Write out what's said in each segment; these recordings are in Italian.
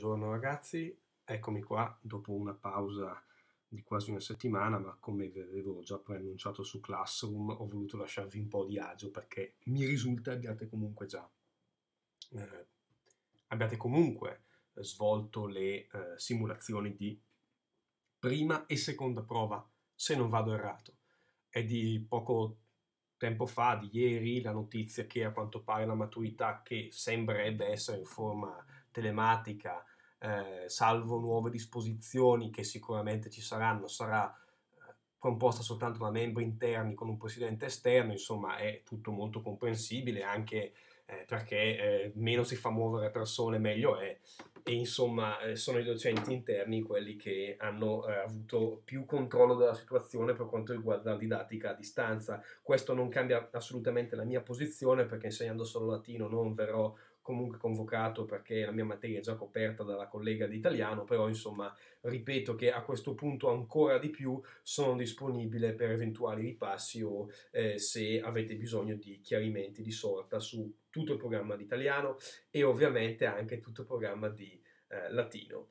Buongiorno ragazzi, eccomi qua dopo una pausa di quasi una settimana, ma come vi avevo già preannunciato su Classroom ho voluto lasciarvi un po' di agio perché mi risulta abbiate comunque già eh, abbiate comunque svolto le eh, simulazioni di prima e seconda prova, se non vado errato. È di poco tempo fa, di ieri, la notizia che a quanto pare la maturità che sembrerebbe essere in forma telematica, eh, salvo nuove disposizioni che sicuramente ci saranno, sarà eh, composta soltanto da membri interni con un presidente esterno, insomma è tutto molto comprensibile anche eh, perché eh, meno si fa muovere persone meglio è e insomma eh, sono i docenti interni quelli che hanno eh, avuto più controllo della situazione per quanto riguarda la didattica a distanza. Questo non cambia assolutamente la mia posizione perché insegnando solo latino non verrò comunque convocato perché la mia materia è già coperta dalla collega di italiano, però insomma ripeto che a questo punto ancora di più sono disponibile per eventuali ripassi o eh, se avete bisogno di chiarimenti di sorta su tutto il programma di italiano e ovviamente anche tutto il programma di eh, latino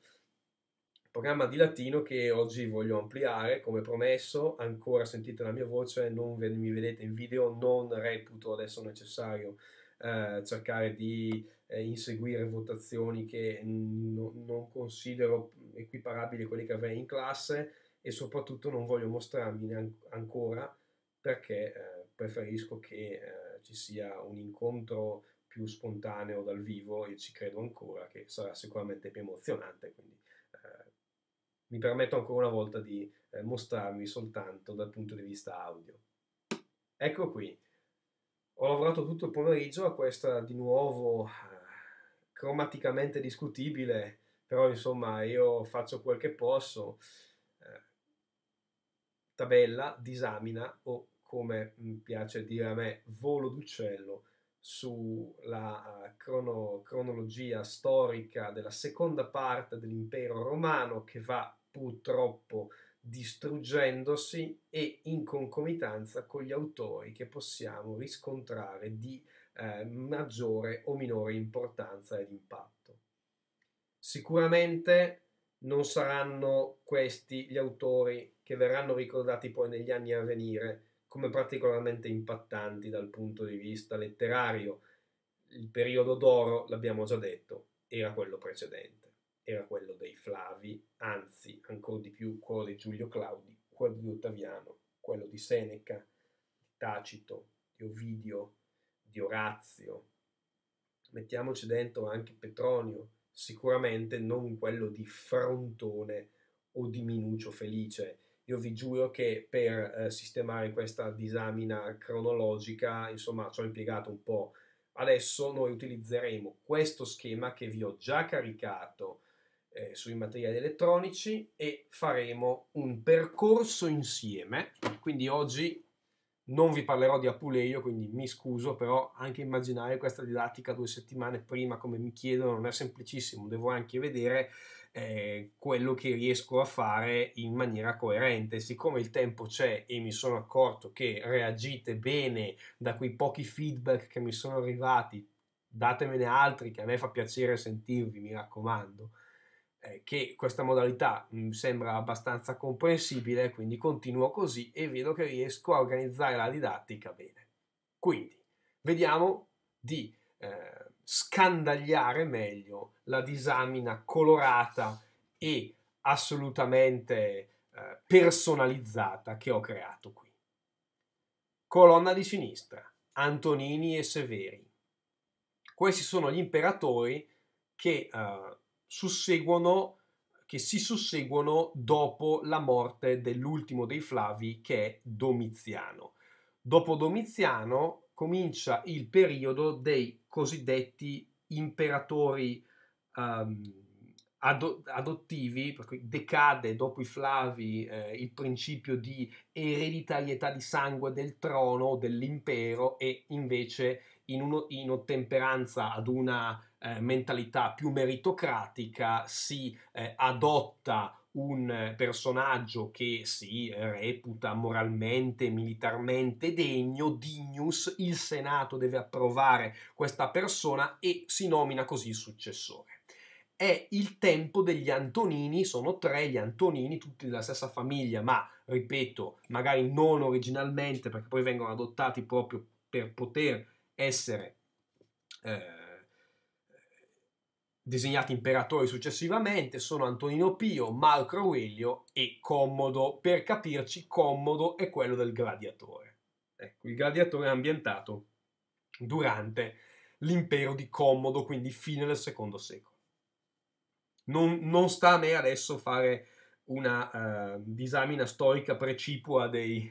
programma di latino che oggi voglio ampliare come promesso, ancora sentite la mia voce, non mi vedete in video, non reputo adesso necessario eh, cercare di eh, inseguire votazioni che n- non considero equiparabili a quelle che avrei in classe e soprattutto non voglio mostrarmi ancora perché eh, preferisco che eh, ci sia un incontro più spontaneo dal vivo e ci credo ancora che sarà sicuramente più emozionante. Quindi eh, mi permetto ancora una volta di mostrarmi soltanto dal punto di vista audio. Ecco qui. Ho lavorato tutto il pomeriggio a questa di nuovo cromaticamente discutibile, però insomma io faccio quel che posso. Eh, tabella, disamina o come piace dire a me, volo d'uccello sulla eh, crono, cronologia storica della seconda parte dell'impero romano che va purtroppo eh, distruggendosi e in concomitanza con gli autori che possiamo riscontrare di eh, maggiore o minore importanza ed impatto. Sicuramente non saranno questi gli autori che verranno ricordati poi negli anni a venire come particolarmente impattanti dal punto di vista letterario. Il periodo d'oro, l'abbiamo già detto, era quello precedente era quello dei Flavi, anzi, ancora di più, quello di Giulio Claudi, quello di Ottaviano, quello di Seneca, di Tacito, di Ovidio, di Orazio. Mettiamoci dentro anche Petronio, sicuramente non quello di Frontone o di Minuccio Felice. Io vi giuro che per eh, sistemare questa disamina cronologica, insomma, ci ho impiegato un po'. Adesso noi utilizzeremo questo schema che vi ho già caricato eh, sui materiali elettronici e faremo un percorso insieme. Quindi oggi non vi parlerò di Apuleio, quindi mi scuso, però anche immaginare questa didattica due settimane prima, come mi chiedono, non è semplicissimo. Devo anche vedere eh, quello che riesco a fare in maniera coerente. Siccome il tempo c'è e mi sono accorto che reagite bene da quei pochi feedback che mi sono arrivati, datemene altri che a me fa piacere sentirvi, mi raccomando eh, che questa modalità mi mm, sembra abbastanza comprensibile, quindi continuo così e vedo che riesco a organizzare la didattica bene. Quindi vediamo di eh, scandagliare meglio la disamina colorata e assolutamente eh, personalizzata che ho creato qui. Colonna di sinistra, Antonini e Severi. Questi sono gli imperatori che eh, susseguono, che si susseguono dopo la morte dell'ultimo dei Flavi che è Domiziano. Dopo Domiziano comincia il periodo dei cosiddetti imperatori um, adottivi, per cui decade dopo i Flavi eh, il principio di ereditarietà di sangue del trono, dell'impero e invece in, uno, in ottemperanza ad una eh, mentalità più meritocratica si eh, adotta un personaggio che si eh, reputa moralmente, militarmente degno, dignus, il Senato deve approvare questa persona e si nomina così il successore è il tempo degli Antonini, sono tre gli Antonini, tutti della stessa famiglia, ma ripeto, magari non originalmente, perché poi vengono adottati proprio per poter essere eh, disegnati imperatori successivamente, sono Antonino Pio, Marco Aurelio e Commodo. Per capirci, Commodo è quello del gladiatore. Ecco, il gladiatore è ambientato durante l'impero di Commodo, quindi fine del secondo secolo. Non, non sta a me adesso fare una uh, disamina storica precipua dei,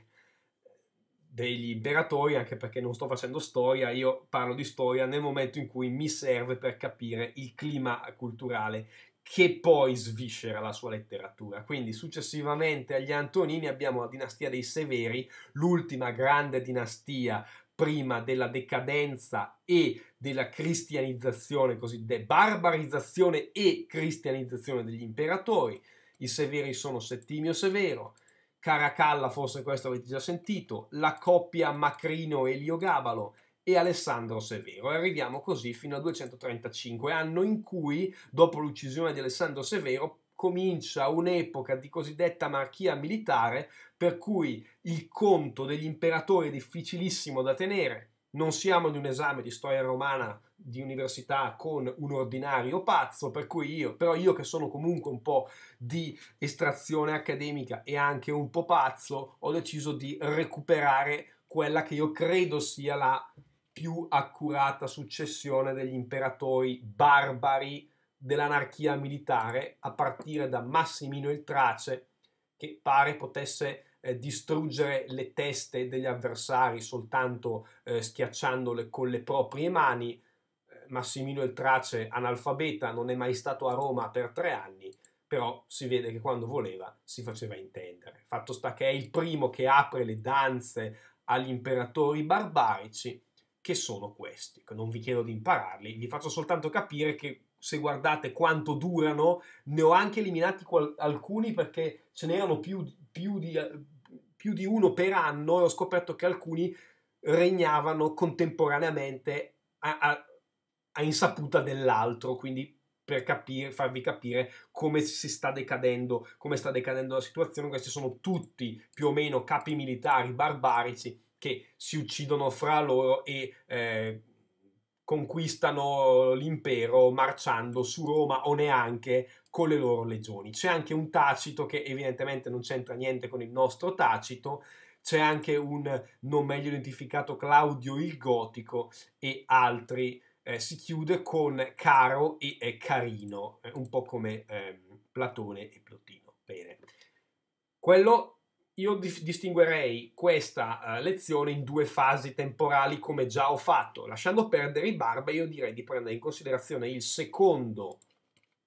degli imperatori, anche perché non sto facendo storia, io parlo di storia nel momento in cui mi serve per capire il clima culturale che poi sviscera la sua letteratura. Quindi successivamente agli Antonini abbiamo la dinastia dei Severi, l'ultima grande dinastia prima della decadenza e della cristianizzazione, così de barbarizzazione e cristianizzazione degli imperatori. I Severi sono Settimio Severo, Caracalla, forse questo avete già sentito, la coppia Macrino-Elio Gabalo e Alessandro Severo. E arriviamo così fino al 235, anno in cui, dopo l'uccisione di Alessandro Severo, comincia un'epoca di cosiddetta marchia militare per cui il conto degli imperatori è difficilissimo da tenere, non siamo in un esame di storia romana di università con un ordinario pazzo, per cui io, però io che sono comunque un po' di estrazione accademica e anche un po' pazzo, ho deciso di recuperare quella che io credo sia la più accurata successione degli imperatori barbari dell'anarchia militare, a partire da Massimino il Trace, che pare potesse eh, distruggere le teste degli avversari soltanto eh, schiacciandole con le proprie mani. Eh, Massimino il Trace, analfabeta, non è mai stato a Roma per tre anni, però si vede che quando voleva si faceva intendere. Fatto sta che è il primo che apre le danze agli imperatori barbarici, che sono questi. Non vi chiedo di impararli, vi faccio soltanto capire che se guardate quanto durano, ne ho anche eliminati qual- alcuni perché ce n'erano più, più di, eh, più di uno per anno e ho scoperto che alcuni regnavano contemporaneamente a, a, a insaputa dell'altro, quindi per capire, farvi capire come si sta decadendo, come sta decadendo la situazione. Questi sono tutti più o meno capi militari barbarici che si uccidono fra loro e eh, conquistano l'impero marciando su Roma o neanche con le loro legioni. C'è anche un Tacito che evidentemente non c'entra niente con il nostro Tacito, c'è anche un non meglio identificato Claudio il Gotico e altri. Eh, si chiude con Caro e eh, Carino, eh, un po' come ehm, Platone e Plotino. Bene. Quello io distinguerei questa eh, lezione in due fasi temporali come già ho fatto. Lasciando perdere i barba, io direi di prendere in considerazione il secondo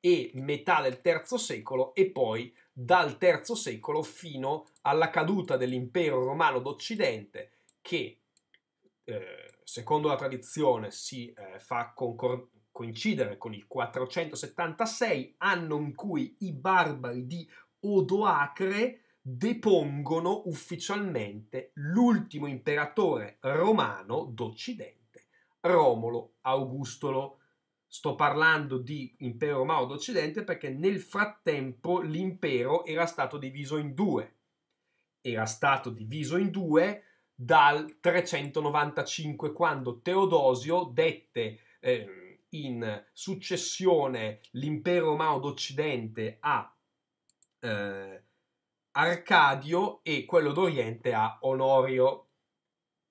e metà del terzo secolo e poi dal terzo secolo fino alla caduta dell'impero romano d'Occidente che eh, secondo la tradizione si eh, fa concor- coincidere con il 476 anno in cui i barbari di Odoacre depongono ufficialmente l'ultimo imperatore romano d'Occidente, Romolo Augustolo Sto parlando di impero romano d'Occidente perché nel frattempo l'impero era stato diviso in due. Era stato diviso in due dal 395 quando Teodosio dette eh, in successione l'impero romano d'Occidente a eh, Arcadio e quello d'Oriente a Onorio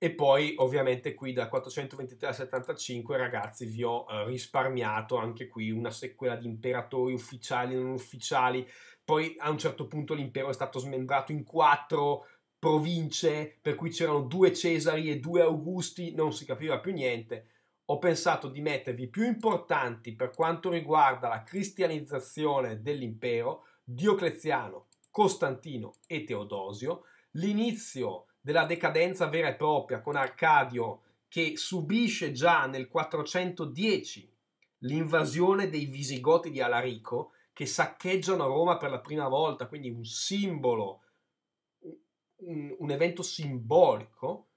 e poi ovviamente qui da 423 a 75 ragazzi vi ho eh, risparmiato anche qui una sequela di imperatori ufficiali e non ufficiali. Poi a un certo punto l'impero è stato smembrato in quattro province, per cui c'erano due Cesari e due Augusti, non si capiva più niente. Ho pensato di mettervi più importanti per quanto riguarda la cristianizzazione dell'impero, Diocleziano, Costantino e Teodosio, l'inizio della decadenza vera e propria con Arcadio che subisce già nel 410 l'invasione dei visigoti di Alarico che saccheggiano Roma per la prima volta, quindi un simbolo, un, un evento simbolico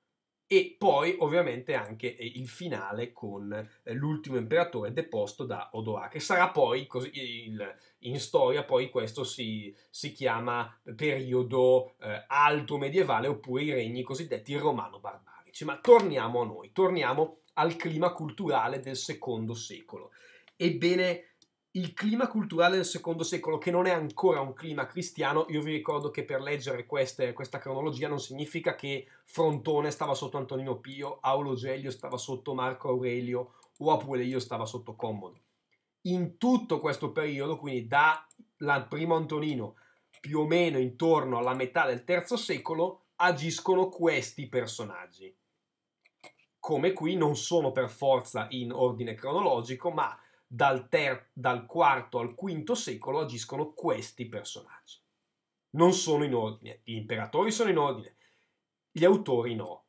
e poi ovviamente anche eh, il finale con eh, l'ultimo imperatore deposto da che Sarà poi così, il, in storia poi questo si, si chiama periodo eh, alto medievale oppure i regni cosiddetti romano-barbarici. Ma torniamo a noi, torniamo al clima culturale del secondo secolo. Ebbene, il clima culturale del secondo secolo, che non è ancora un clima cristiano, io vi ricordo che per leggere queste, questa cronologia non significa che Frontone stava sotto Antonino Pio, Aulogelio stava sotto Marco Aurelio o Apuleio stava sotto Commodo. In tutto questo periodo, quindi da primo Antonino più o meno intorno alla metà del terzo secolo, agiscono questi personaggi. Come qui non sono per forza in ordine cronologico, ma dal, ter- dal IV al V secolo agiscono questi personaggi. Non sono in ordine, gli imperatori sono in ordine, gli autori no.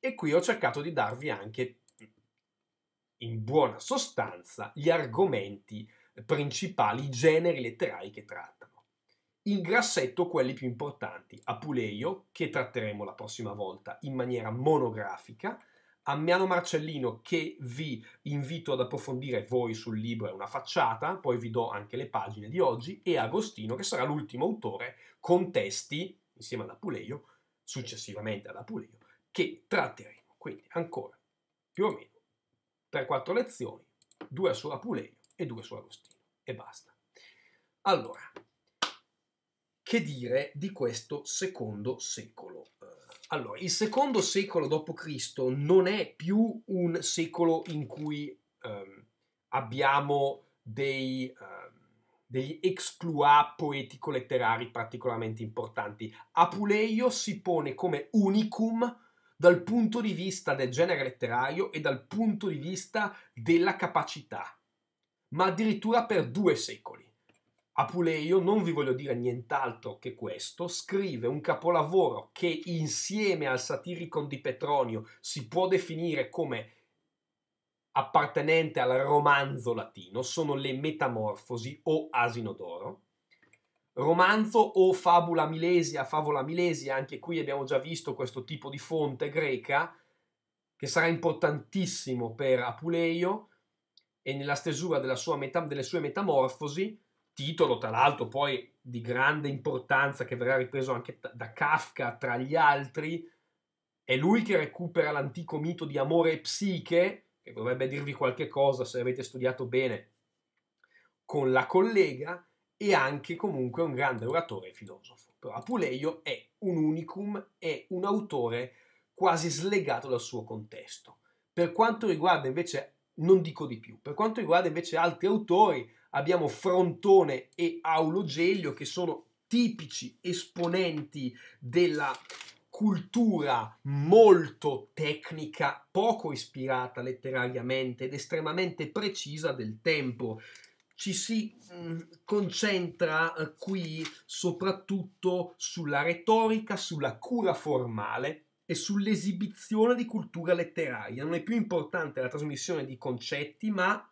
E qui ho cercato di darvi anche, in buona sostanza, gli argomenti principali, i generi letterari che trattano. In grassetto quelli più importanti, Apuleio, che tratteremo la prossima volta in maniera monografica, Ammiano Marcellino che vi invito ad approfondire voi sul libro È una facciata, poi vi do anche le pagine di oggi, e Agostino che sarà l'ultimo autore con testi, insieme ad Apuleio, successivamente ad Apuleio, che tratteremo. Quindi ancora più o meno 3-4 lezioni, due sulla Apuleio e due su Agostino, e basta. Allora, che dire di questo secondo secolo? Allora, il secondo secolo d.C. non è più un secolo in cui ehm, abbiamo dei, ehm, degli exploit poetico-letterari particolarmente importanti. Apuleio si pone come unicum dal punto di vista del genere letterario e dal punto di vista della capacità, ma addirittura per due secoli. Apuleio, non vi voglio dire nient'altro che questo, scrive un capolavoro che insieme al Satiricon di Petronio si può definire come appartenente al romanzo latino, sono le Metamorfosi o Asino d'Oro. Romanzo o fabula milesia, favola milesia, anche qui abbiamo già visto questo tipo di fonte greca che sarà importantissimo per Apuleio e nella stesura sua meta, delle sue metamorfosi titolo, tra l'altro, poi di grande importanza che verrà ripreso anche da Kafka tra gli altri. È lui che recupera l'antico mito di amore e psiche, che dovrebbe dirvi qualche cosa se avete studiato bene con la collega, e anche comunque un grande oratore e filosofo. Però Apuleio è un unicum, è un autore quasi slegato dal suo contesto. Per quanto riguarda invece, non dico di più, per quanto riguarda invece altri autori, abbiamo Frontone e Aulogelio che sono tipici esponenti della cultura molto tecnica, poco ispirata letterariamente ed estremamente precisa del tempo. Ci si mm, concentra eh, qui soprattutto sulla retorica, sulla cura formale e sull'esibizione di cultura letteraria. Non è più importante la trasmissione di concetti, ma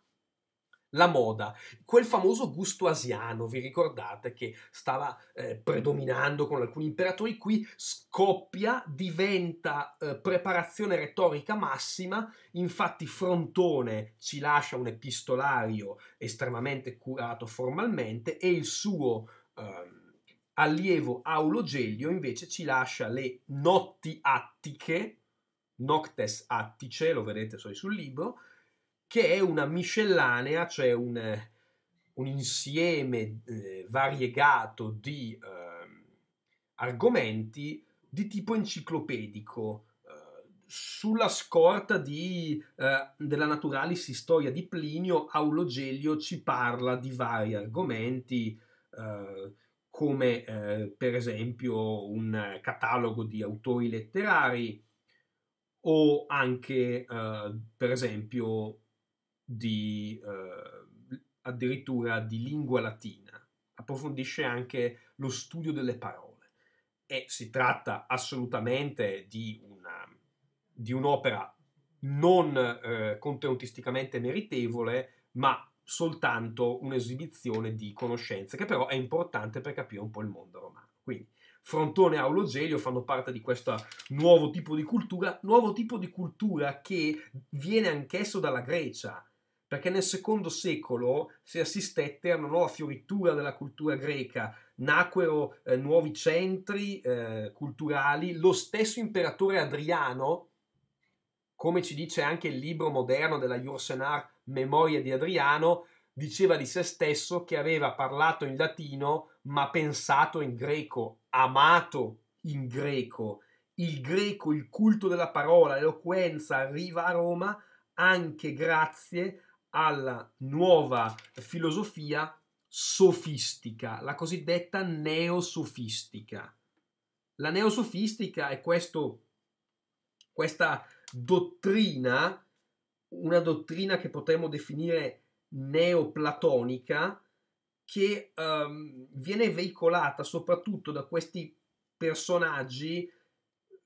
la moda, quel famoso gusto asiano, vi ricordate che stava eh, predominando con alcuni imperatori, qui scoppia, diventa eh, preparazione retorica massima, infatti Frontone ci lascia un epistolario estremamente curato formalmente e il suo eh, allievo Aulogelio invece ci lascia le notti attiche, noctes attice, lo vedete sul libro, che è una miscellanea, cioè un, un insieme eh, variegato di eh, argomenti di tipo enciclopedico eh, sulla scorta di, eh, della Naturalis Historia di Plinio, Aulogelio ci parla di vari argomenti, eh, come eh, per esempio un catalogo di autori letterari o anche eh, per esempio di, eh, addirittura di lingua latina, approfondisce anche lo studio delle parole e si tratta assolutamente di, una, di un'opera non eh, contenutisticamente meritevole, ma soltanto un'esibizione di conoscenze, che però è importante per capire un po' il mondo romano. Quindi Frontone e Aulogelio fanno parte di questo nuovo tipo di cultura, nuovo tipo di cultura che viene anch'esso dalla Grecia, perché nel secondo secolo si assistette a una nuova fioritura della cultura greca, nacquero eh, nuovi centri eh, culturali, lo stesso imperatore Adriano, come ci dice anche il libro moderno della Jursenar Memoria di Adriano, diceva di se stesso che aveva parlato in latino ma pensato in greco, amato in greco. Il greco, il culto della parola, l'eloquenza arriva a Roma anche grazie a alla nuova filosofia sofistica, la cosiddetta neosofistica. La neosofistica è questo, questa dottrina, una dottrina che potremmo definire neoplatonica, che um, viene veicolata soprattutto da questi personaggi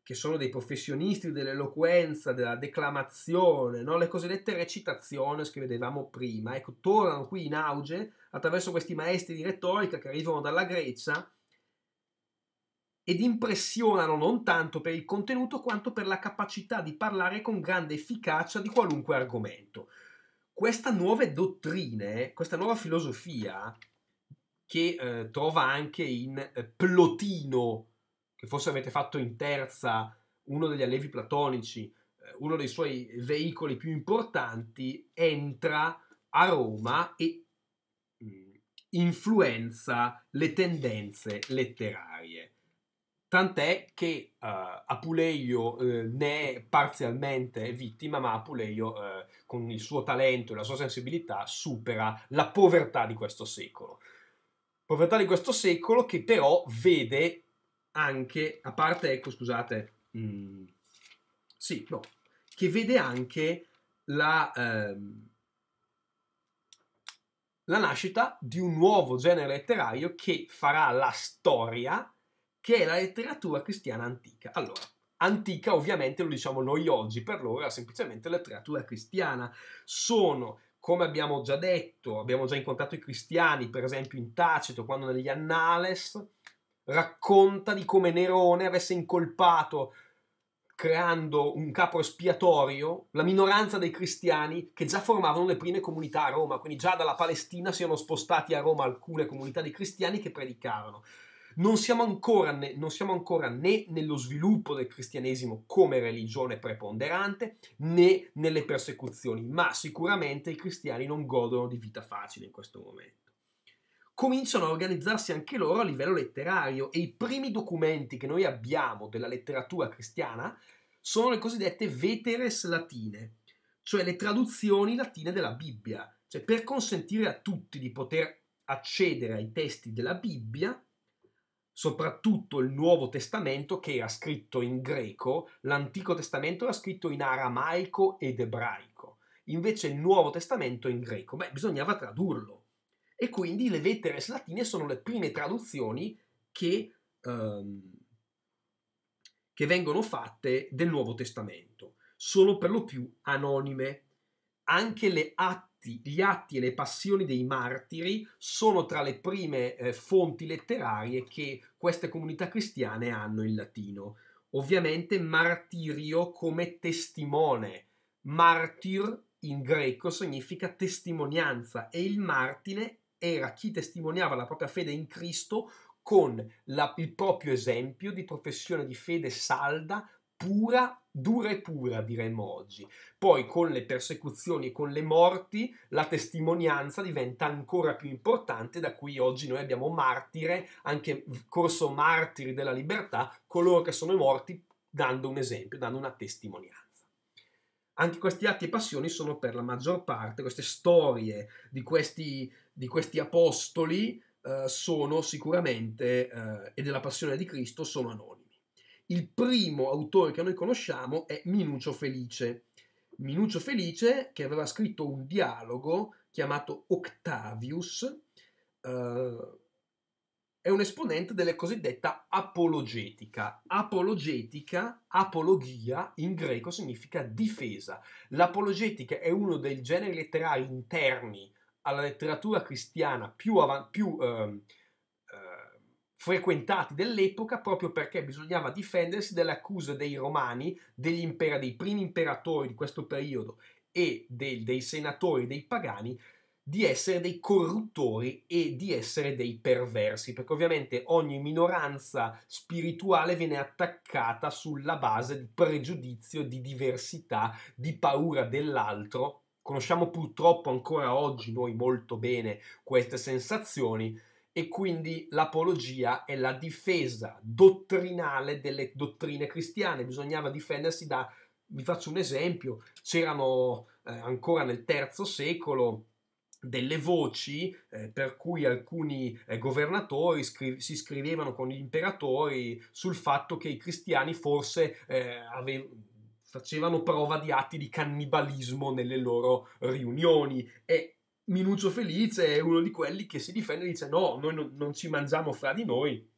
che sono dei professionisti dell'eloquenza, della declamazione, no? le cosiddette recitazioni scrivevamo prima, ecco, tornano qui in auge attraverso questi maestri di retorica che arrivano dalla Grecia ed impressionano non tanto per il contenuto quanto per la capacità di parlare con grande efficacia di qualunque argomento. Queste nuove dottrine, questa nuova filosofia che eh, trova anche in eh, Plotino, che forse avete fatto in terza, uno degli allevi platonici, eh, uno dei suoi veicoli più importanti, entra a Roma e mm, influenza le tendenze letterarie. Tant'è che uh, Apuleio uh, ne è parzialmente vittima, ma Apuleio, uh, con il suo talento e la sua sensibilità, supera la povertà di questo secolo. Povertà di questo secolo che però vede anche, a parte, ecco, scusate, mh, mm, sì, no, boh, che vede anche la, ehm, la nascita di un nuovo genere letterario che farà la storia, che è la letteratura cristiana antica. Allora, antica ovviamente lo diciamo noi oggi, per loro era semplicemente letteratura cristiana. Sono come abbiamo già detto, abbiamo già incontrato i cristiani, per esempio in Tacito, quando negli Annales racconta di come Nerone avesse incolpato, creando un capo espiatorio, la minoranza dei cristiani che già formavano le prime comunità a Roma, quindi già dalla Palestina si erano spostati a Roma alcune comunità di cristiani che predicavano. Non siamo, ancora né, non siamo ancora né nello sviluppo del cristianesimo come religione preponderante né nelle persecuzioni, ma sicuramente i cristiani non godono di vita facile in questo momento cominciano a organizzarsi anche loro a livello letterario e i primi documenti che noi abbiamo della letteratura cristiana sono le cosiddette veteres latine, cioè le traduzioni latine della Bibbia, cioè per consentire a tutti di poter accedere ai testi della Bibbia, soprattutto il Nuovo Testamento che era scritto in greco, l'Antico Testamento era scritto in aramaico ed ebraico, invece il Nuovo Testamento in greco, beh, bisognava tradurlo e quindi le lettere latine sono le prime traduzioni che, um, che vengono fatte del Nuovo Testamento, sono per lo più anonime. Anche atti, gli atti e le passioni dei martiri sono tra le prime eh, fonti letterarie che queste comunità cristiane hanno in latino. Ovviamente martirio come testimone, martir in greco significa testimonianza e il martire era chi testimoniava la propria fede in Cristo con la, il proprio esempio di professione di fede salda, pura, dura e pura, diremmo oggi. Poi con le persecuzioni e con le morti la testimonianza diventa ancora più importante, da cui oggi noi abbiamo martire, anche corso martiri della libertà, coloro che sono morti dando un esempio, dando una testimonianza anche questi atti e passioni sono per la maggior parte, queste storie di questi, di questi apostoli eh, sono sicuramente, eh, e della passione di Cristo, sono anonimi. Il primo autore che noi conosciamo è Minuccio Felice. Minuccio Felice che aveva scritto un dialogo chiamato Octavius, eh, è un esponente delle cosiddetta apologetica. Apologetica, apologia in greco significa difesa. L'apologetica è uno dei generi letterari interni alla letteratura cristiana più, av- più eh, eh, frequentati dell'epoca proprio perché bisognava difendersi dalle accuse dei romani, impera- dei primi imperatori di questo periodo e del- dei senatori, dei pagani di essere dei corruttori e di essere dei perversi, perché ovviamente ogni minoranza spirituale viene attaccata sulla base di pregiudizio, di diversità, di paura dell'altro. Conosciamo purtroppo ancora oggi noi molto bene queste sensazioni e quindi l'apologia è la difesa dottrinale delle dottrine cristiane, bisognava difendersi da vi faccio un esempio, c'erano eh, ancora nel terzo secolo delle voci eh, per cui alcuni eh, governatori scri- si scrivevano con gli imperatori sul fatto che i cristiani forse eh, ave- facevano prova di atti di cannibalismo nelle loro riunioni e Minuccio Felice è uno di quelli che si difende e dice no, noi no- non ci mangiamo fra di noi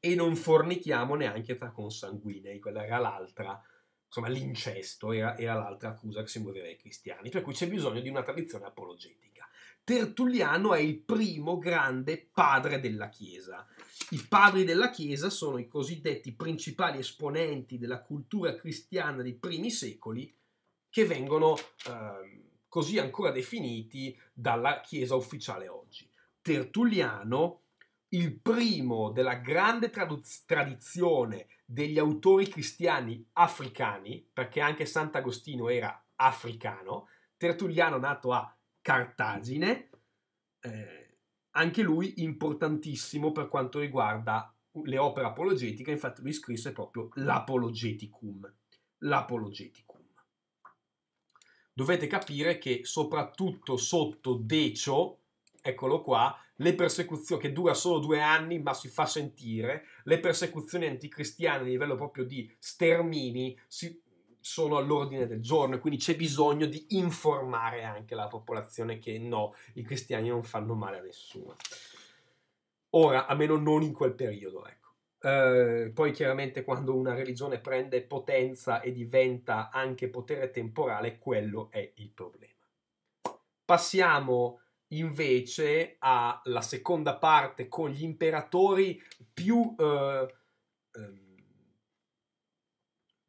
e non fornichiamo neanche tra consanguinei, quella era l'altra insomma, l'incesto era, era l'altra accusa che si muoveva ai cristiani, per cui c'è bisogno di una tradizione apologetica. Tertulliano è il primo grande padre della Chiesa. I padri della Chiesa sono i cosiddetti principali esponenti della cultura cristiana dei primi secoli che vengono eh, così ancora definiti dalla Chiesa ufficiale oggi. Tertulliano il primo della grande traduz- tradizione degli autori cristiani africani, perché anche Sant'Agostino era africano, Tertulliano nato a Cartagine, eh, anche lui importantissimo per quanto riguarda le opere apologetiche, infatti lui scrisse proprio l'Apologeticum. L'Apologeticum. Dovete capire che soprattutto sotto Decio, eccolo qua, le persecuzioni, che dura solo due anni ma si fa sentire, le persecuzioni anticristiane a livello proprio di stermini si, sono all'ordine del giorno e quindi c'è bisogno di informare anche la popolazione che no, i cristiani non fanno male a nessuno. Ora, almeno non in quel periodo, ecco. Eh, poi chiaramente quando una religione prende potenza e diventa anche potere temporale, quello è il problema. Passiamo invece ha la seconda parte con gli imperatori più, eh, ehm,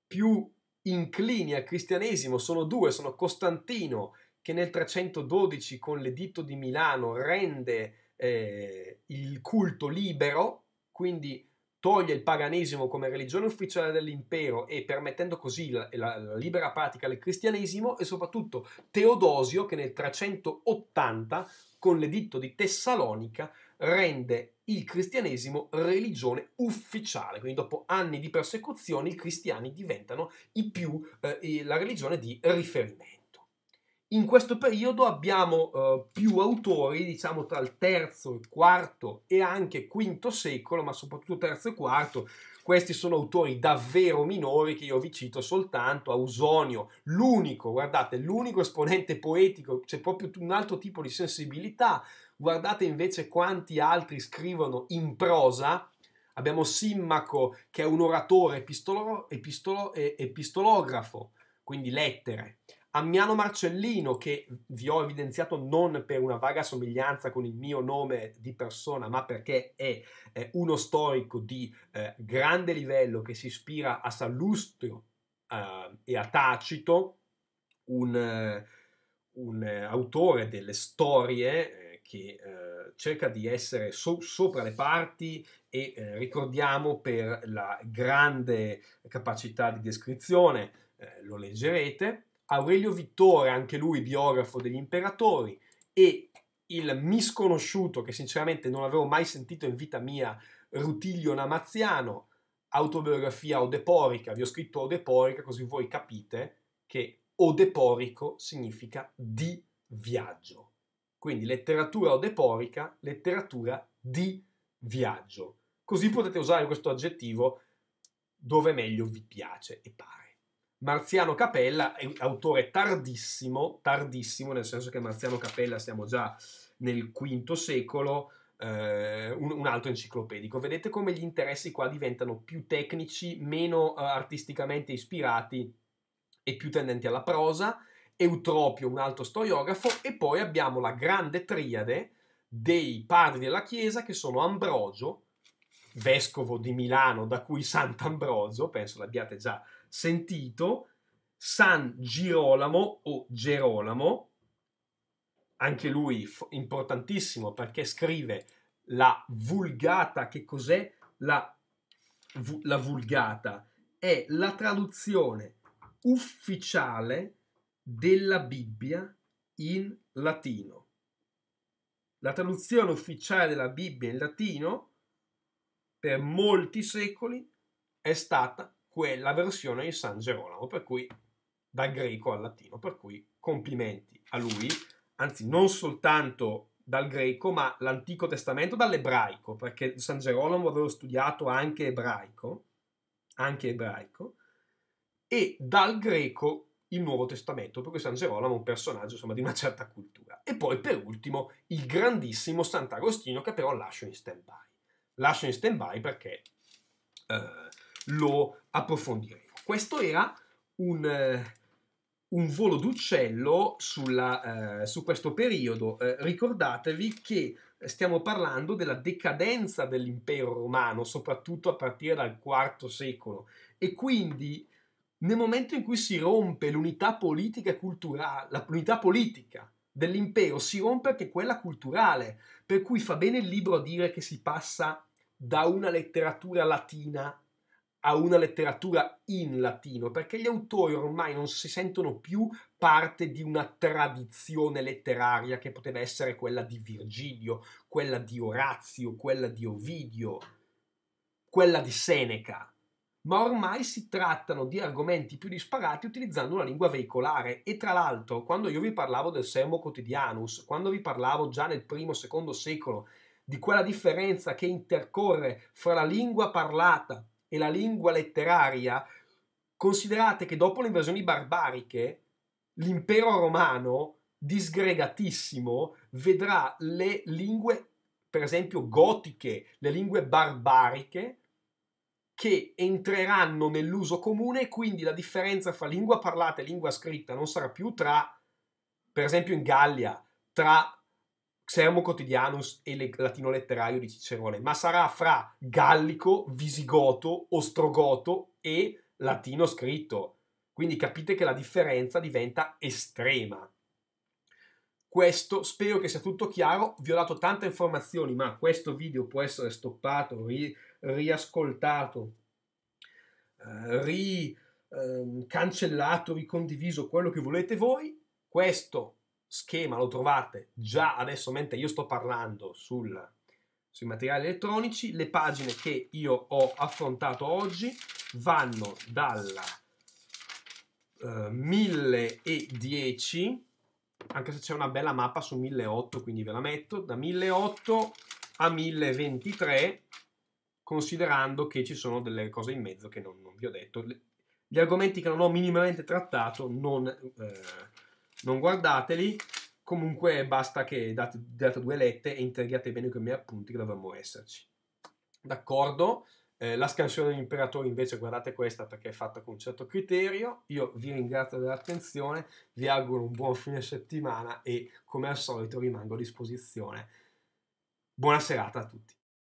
più inclini al cristianesimo, sono due, sono Costantino che nel 312 con l'editto di Milano rende eh, il culto libero, quindi toglie il paganesimo come religione ufficiale dell'impero e permettendo così la, la, la, libera pratica del cristianesimo e soprattutto Teodosio che nel 380 con l'editto di Tessalonica rende il cristianesimo religione ufficiale, quindi dopo anni di persecuzioni i cristiani diventano più, eh, la religione di riferimento in questo periodo abbiamo eh, più autori, diciamo tra il terzo, il quarto e anche quinto secolo, ma soprattutto terzo e quarto. Questi sono autori davvero minori che io vi cito soltanto Ausonio, l'unico, guardate, l'unico esponente poetico, c'è proprio un altro tipo di sensibilità. Guardate invece quanti altri scrivono in prosa, Abbiamo Simmaco che è un oratore epistolo, epistolo, epistolografo, quindi lettere. Ammiano Marcellino, che vi ho evidenziato non per una vaga somiglianza con il mio nome di persona, ma perché è, è eh, uno storico di eh, grande livello che si ispira a Sallustrio eh, e a Tacito, un, eh, un eh, autore delle storie eh, che cerca di essere so- sopra le parti e ricordiamo per la grande capacità di descrizione, lo leggerete Aurelio Vittore, anche lui biografo degli imperatori, e il misconosciuto, che sinceramente non avevo mai sentito in vita mia, Rutilio Namaziano, autobiografia odeporica. Vi ho scritto odeporica così voi capite che odeporico significa di viaggio. Quindi letteratura odeporica, letteratura di viaggio. Così potete usare questo aggettivo dove meglio vi piace e pare. Marziano Capella autore tardissimo, tardissimo, nel senso che Marziano Capella siamo già nel V secolo, eh, un, un, altro enciclopedico. Vedete come gli interessi qua diventano più tecnici, meno eh, artisticamente ispirati e più tendenti alla prosa. Eutropio, un altro storiografo, e poi abbiamo la grande triade dei padri della Chiesa che sono Ambrogio, vescovo di Milano, da cui Sant'Ambrogio, penso l'abbiate già sentito San Girolamo o Gerolamo, anche lui importantissimo perché scrive la Vulgata, che cos'è la, la Vulgata? È la traduzione ufficiale della Bibbia in latino. La traduzione ufficiale della Bibbia in latino per molti secoli è stata quella versione di San Gerolamo, per cui dal greco al latino, per cui complimenti a lui, anzi non soltanto dal greco, ma l'Antico Testamento dall'ebraico, perché San Gerolamo aveva studiato anche ebraico, anche ebraico, e dal greco il Nuovo Testamento, per cui San Gerolamo è un personaggio insomma, di una certa cultura. E poi per ultimo il grandissimo Sant'Agostino che però lascio in stand-by. Lascio in stand-by perché eh, lo approfondiremo. Questo era un, eh, un volo d'uccello sulla, eh, su questo periodo. Eh, ricordatevi che stiamo parlando della decadenza dell'impero romano, soprattutto a partire dal IV secolo, e quindi nel momento in cui si rompe l'unità politica e culturale, l'unità politica dell'impero si rompe anche quella culturale, per cui fa bene il libro a dire che si passa da una letteratura latina a una letteratura in latino, perché gli autori ormai non si sentono più parte di una tradizione letteraria che poteva essere quella di Virgilio, quella di Orazio, quella di Ovidio, quella di Seneca, ma ormai si trattano di argomenti più disparati utilizzando una lingua veicolare e tra l'altro quando io vi parlavo del Sermo Quotidianus, quando vi parlavo già nel primo, secondo secolo di quella differenza che intercorre fra la lingua parlata e la lingua letteraria, considerate che dopo le invasioni barbariche l'impero romano, disgregatissimo, vedrà le lingue, per esempio gotiche, le lingue barbariche, che entreranno nell'uso comune e quindi la differenza fra lingua parlata e lingua scritta non sarà più tra, per esempio in Gallia, tra Sermo Quotidianus e le, latino letterario di Cicerone, ma sarà fra gallico, visigoto, ostrogoto e latino scritto. Quindi capite che la differenza diventa estrema. Questo spero che sia tutto chiaro, vi ho dato tante informazioni, ma questo video può essere stoppato, ri, riascoltato, eh, ri, eh, cancellato, ricondiviso, quello che volete voi. Questo schema lo trovate già adesso mentre io sto parlando sul, sui materiali elettronici. Le pagine che io ho affrontato oggi vanno dalla eh, 1010, anche se c'è una bella mappa su 1008, quindi ve la metto, da 1008 a 1023, considerando che ci sono delle cose in mezzo che non, non vi ho detto. Gli argomenti che non ho minimamente trattato non... Eh, non guardateli. Comunque basta che date, date due lette e integriate bene con i miei appunti che dovremmo esserci. D'accordo? Eh, la scansione dell'imperatore invece guardate questa perché è fatta con un certo criterio. Io vi ringrazio dell'attenzione, vi auguro un buon fine settimana e come al solito rimango a disposizione. Buona serata a tutti.